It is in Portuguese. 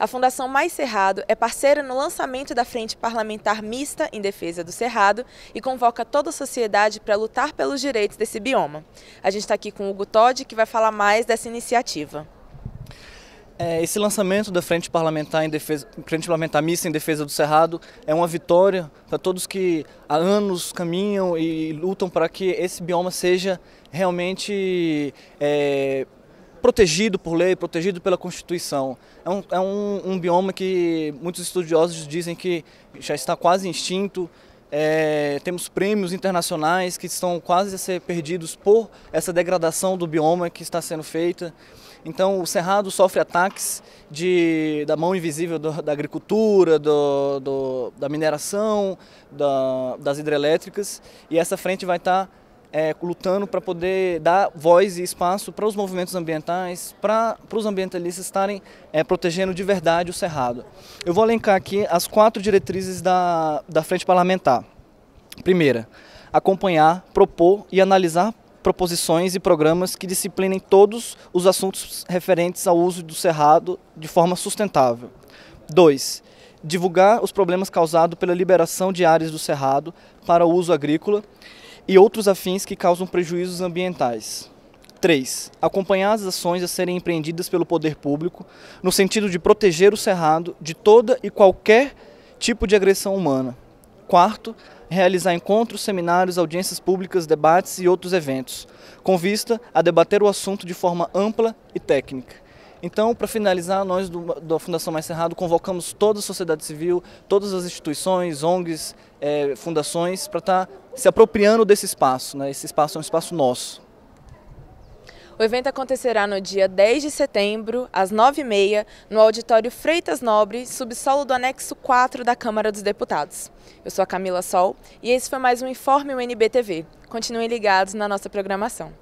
A Fundação Mais Cerrado é parceira no lançamento da Frente Parlamentar Mista em Defesa do Cerrado e convoca toda a sociedade para lutar pelos direitos desse bioma. A gente está aqui com o Hugo Todd, que vai falar mais dessa iniciativa. É, esse lançamento da Frente Parlamentar, em defesa, Frente Parlamentar Mista em Defesa do Cerrado é uma vitória para todos que há anos caminham e lutam para que esse bioma seja realmente é, protegido por lei, protegido pela Constituição. É um, é um, um bioma que muitos estudiosos dizem que já está quase extinto. É, temos prêmios internacionais que estão quase a ser perdidos por essa degradação do bioma que está sendo feita. Então, o Cerrado sofre ataques de, da mão invisível do, da agricultura, do, do, da mineração, da, das hidrelétricas, e essa frente vai estar tá é, lutando para poder dar voz e espaço para os movimentos ambientais, para os ambientalistas estarem é, protegendo de verdade o Cerrado. Eu vou alencar aqui as quatro diretrizes da, da Frente Parlamentar. Primeira, acompanhar, propor e analisar proposições e programas que disciplinem todos os assuntos referentes ao uso do cerrado de forma sustentável. Dois, Divulgar os problemas causados pela liberação de áreas do cerrado para o uso agrícola e outros afins que causam prejuízos ambientais. 3. Acompanhar as ações a serem empreendidas pelo poder público no sentido de proteger o cerrado de toda e qualquer tipo de agressão humana. Quarto, realizar encontros, seminários, audiências públicas, debates e outros eventos, com vista a debater o assunto de forma ampla e técnica. Então, para finalizar, nós do, da Fundação Mais Cerrado convocamos toda a sociedade civil, todas as instituições, ONGs, eh, fundações, para estar tá se apropriando desse espaço. Né? Esse espaço é um espaço nosso. O evento acontecerá no dia 10 de setembro, às 9h30, no auditório Freitas Nobre, subsolo do anexo 4 da Câmara dos Deputados. Eu sou a Camila Sol e esse foi mais um Informe UNBTV. Continuem ligados na nossa programação.